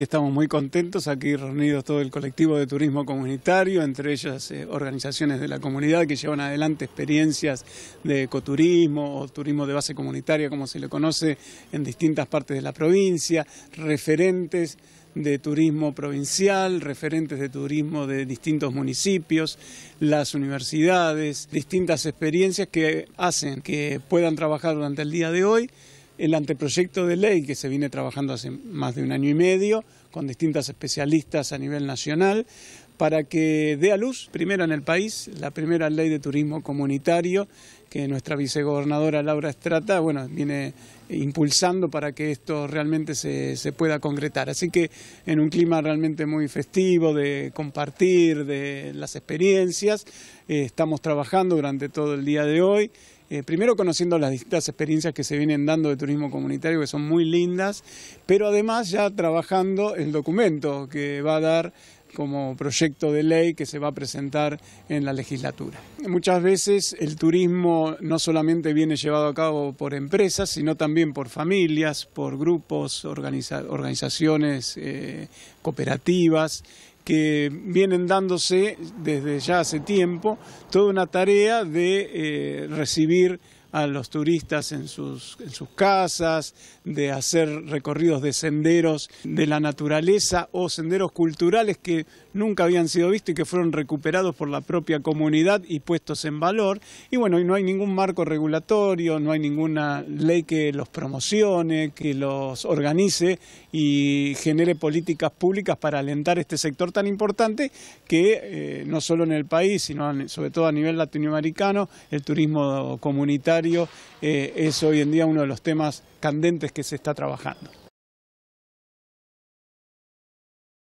Estamos muy contentos aquí reunidos todo el colectivo de turismo comunitario, entre ellas eh, organizaciones de la comunidad que llevan adelante experiencias de ecoturismo o turismo de base comunitaria, como se le conoce en distintas partes de la provincia, referentes de turismo provincial, referentes de turismo de distintos municipios, las universidades, distintas experiencias que hacen que puedan trabajar durante el día de hoy el anteproyecto de ley que se viene trabajando hace más de un año y medio con distintas especialistas a nivel nacional para que dé a luz, primero en el país, la primera ley de turismo comunitario que nuestra vicegobernadora Laura Estrata bueno, viene impulsando para que esto realmente se, pueda concretar. Así que en un clima realmente muy festivo, de compartir, de las experiencias, eh, estamos trabajando durante todo el día de hoy. Eh, primero conociendo las distintas experiencias que se vienen dando de turismo comunitario, que son muy lindas, pero además ya trabajando el documento que va a dar como proyecto de ley que se va a presentar en la legislatura. Muchas veces el turismo no solamente viene llevado a cabo por empresas, sino también por familias, por grupos, organizaciones eh, cooperativas que vienen dándose desde ya hace tiempo toda una tarea de eh, recibir a los turistas en sus, en sus, casas, de hacer recorridos de senderos de la naturaleza o senderos culturales que nunca habían sido vistos y que fueron recuperados por la propia comunidad y puestos en valor. Y bueno, no hay ningún marco regulatorio, no hay ninguna ley que los promocione, que los organice y genere políticas públicas para alentar este sector tan importante que eh, no solo en el país, sino sobre todo a nivel latinoamericano, el turismo comunitario eh, es hoy en día uno de los temas candentes que se está trabajando.